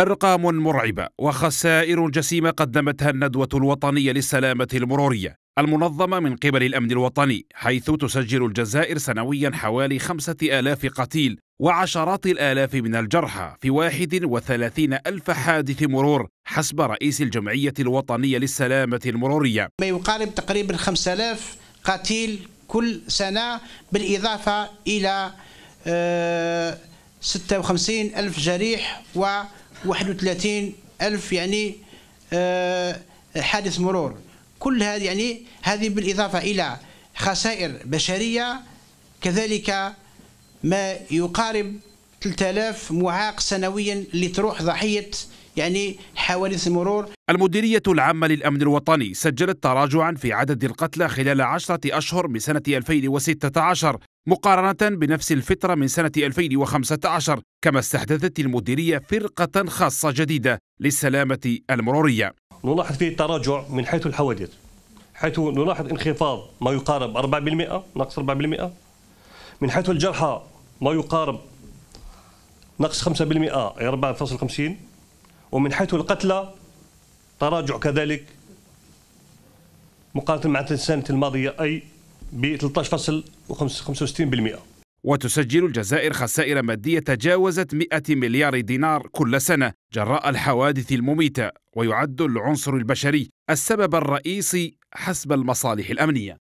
أرقام مرعبة وخسائر جسيمة قدمتها الندوة الوطنية للسلامة المرورية المنظمة من قبل الأمن الوطني حيث تسجل الجزائر سنويا حوالي خمسة آلاف قتيل وعشرات الآلاف من الجرحى في وثلاثين ألف حادث مرور حسب رئيس الجمعية الوطنية للسلامة المرورية ما يقارب تقريبا 5000 قتيل كل سنة بالإضافة إلى 56 آه، ألف جريح و 31 ألف يعني آه، حادث مرور كل هذه يعني هذه بالإضافة إلى خسائر بشرية كذلك ما يقارب 3000 معاق سنويا لتروح ضحية يعني حوادث المرور المديرية العامة للأمن الوطني سجلت تراجعا في عدد القتلى خلال عشرة أشهر من سنة 2016 مقارنة بنفس الفترة من سنة 2015 كما استحدثت المديرية فرقة خاصة جديدة للسلامة المرورية نلاحظ فيه تراجع من حيث الحوادث حيث نلاحظ انخفاض ما يقارب 4% نقص 4% من حيث الجرحى ما يقارب نقص 5% 4.50 ومن حيث القتلى تراجع كذلك مقارنة مع السنة الماضية أي ب 13.65% وتسجل الجزائر خسائر مادية تجاوزت 100 مليار دينار كل سنة جراء الحوادث المميتة ويعد العنصر البشري السبب الرئيسي حسب المصالح الأمنية